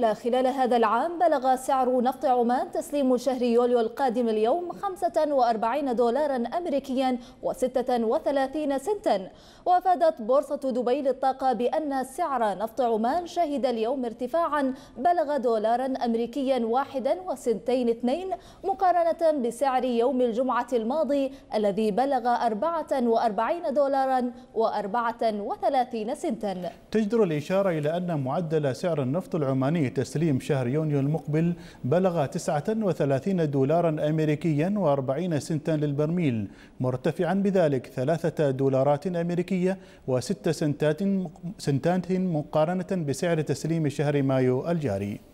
الدولة خلال هذا العام بلغ سعر نفط عمان تسليم شهر يوليو القادم اليوم 45 دولارا أمريكيا و36 سنتا وأفادت بورصة دبي للطاقة بأن سعر نفط عمان شهد اليوم ارتفاعا بلغ دولارا أمريكيا واحدا وسنتين اثنين مقارنة بسعر يوم الجمعة الماضي الذي بلغ 44 دولارا و34 سنتا تجدر الإشارة إلى أن معدل سعر النفط العماني تسليم شهر يونيو المقبل بلغ 39 دولارا أمريكيا و40 سنتا للبرميل مرتفعا بذلك ثلاثة دولارات أمريكية وست سنتات سنتات مقارنة بسعر تسليم شهر مايو الجاري